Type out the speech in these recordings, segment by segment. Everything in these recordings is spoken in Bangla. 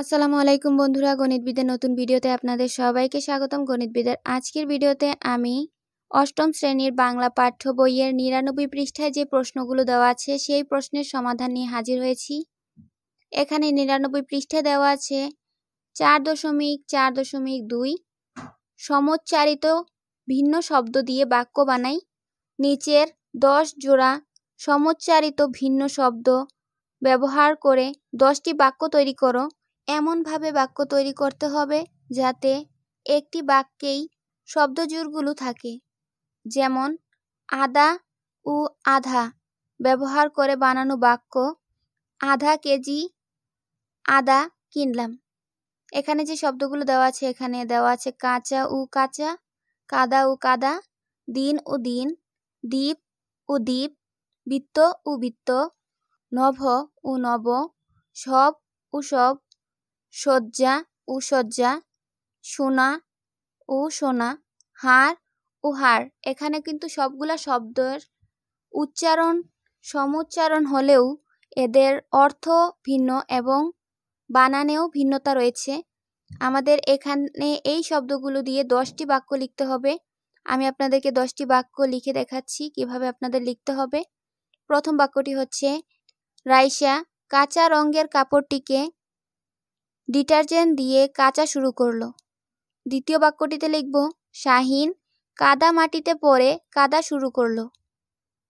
আসসালামু আলাইকুম বন্ধুরা গণিতবিদের নতুন ভিডিওতে আপনাদের সবাইকে স্বাগতম গণিতবিদের আজকের ভিডিওতে আমি অষ্টম শ্রেণীর বাংলা পাঠ্য বইয়ের নিরানব্বই পৃষ্ঠায় যে প্রশ্নগুলো দেওয়া আছে সেই প্রশ্নের সমাধান নিয়ে হাজির হয়েছি এখানে নিরানব্বই পৃষ্ঠায় দেওয়া আছে চার দশমিক চার দশমিক দুই সমোচ্চারিত ভিন্ন শব্দ দিয়ে বাক্য বানাই নিচের দশ জোড়া সমোচ্চারিত ভিন্ন শব্দ ব্যবহার করে দশটি বাক্য তৈরি করো এমনভাবে বাক্য তৈরি করতে হবে যাতে একটি বাক্যেই শব্দজোড়গুলো থাকে যেমন আদা ও আধা ব্যবহার করে বানানো বাক্য আধা কেজি আদা কিনলাম এখানে যে শব্দগুলো দেওয়া আছে এখানে দেওয়া আছে কাঁচা ও কাঁচা কাদা ও কাদা দিন ও দিন দ্বীপ ও দ্বীপ বৃত্ত ও বৃত্ত নভ ও নব সব ও সব সজ্জা ও সজ্জা সোনা ও সোনা হার ও হার এখানে কিন্তু সবগুলা শব্দের উচ্চারণ সমুচ্চারণ হলেও এদের অর্থ ভিন্ন এবং বানানেও ভিন্নতা রয়েছে আমাদের এখানে এই শব্দগুলো দিয়ে দশটি বাক্য লিখতে হবে আমি আপনাদেরকে দশটি বাক্য লিখে দেখাচ্ছি কিভাবে আপনাদের লিখতে হবে প্রথম বাক্যটি হচ্ছে রাইসা কাঁচা রঙের কাপড়টিকে ডিটারজেন্ট দিয়ে কাচা শুরু করল দ্বিতীয় বাক্যটিতে লিখব শাহিন কাদা মাটিতে পরে কাদা শুরু করল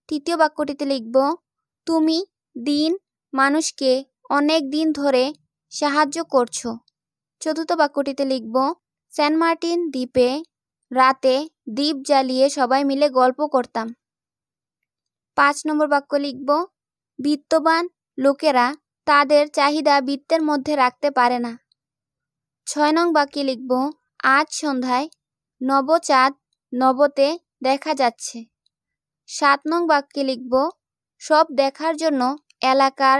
তৃতীয় বাক্যটিতে লিখব তুমি দিন মানুষকে অনেক দিন ধরে সাহায্য করছো চতুর্থ বাক্যটিতে লিখব সেন্ট মার্টিন দ্বীপে রাতে দ্বীপ জ্বালিয়ে সবাই মিলে গল্প করতাম পাঁচ নম্বর বাক্য লিখব বিত্তবান লোকেরা তাদের চাহিদা বৃত্তের মধ্যে রাখতে পারে না ছয় নং বাক্যে লিখব আজ সন্ধ্যায় নবচাঁদ নবতে দেখা যাচ্ছে সাত নং বাক্যে লিখব সব দেখার জন্য এলাকার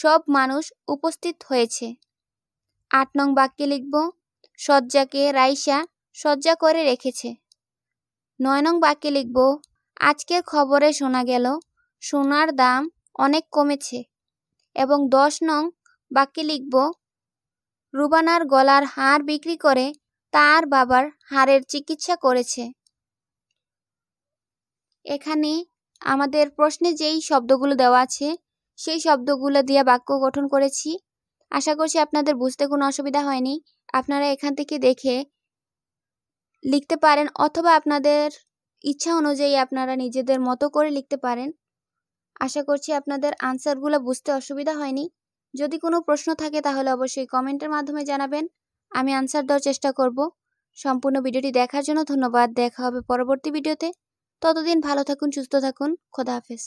সব মানুষ উপস্থিত হয়েছে আট নং বাক্যে লিখব শয্যাকে রাইসা শয্যা করে রেখেছে নয় নং বাক্যে লিখব আজকের খবরে শোনা গেল সোনার দাম অনেক কমেছে এবং দশ নং বাক্যে লিখব রুবানার গলার হার বিক্রি করে তার বাবার হাড়ের চিকিৎসা করেছে এখানে আমাদের প্রশ্নে যেই শব্দগুলো দেওয়া আছে সেই শব্দগুলো দিয়ে বাক্য গঠন করেছি আশা করছি আপনাদের বুঝতে কোনো অসুবিধা হয়নি আপনারা এখান থেকে দেখে লিখতে পারেন অথবা আপনাদের ইচ্ছা অনুযায়ী আপনারা নিজেদের মতো করে লিখতে পারেন আশা করছি আপনাদের আনসারগুলো বুঝতে অসুবিধা হয়নি যদি কোনো প্রশ্ন থাকে তাহলে অবশ্যই কমেন্টের মাধ্যমে জানাবেন আমি আনসার দেওয়ার চেষ্টা করব সম্পূর্ণ ভিডিওটি দেখার জন্য ধন্যবাদ দেখা হবে পরবর্তী ভিডিওতে ততদিন ভালো থাকুন সুস্থ থাকুন খোদা হাফেজ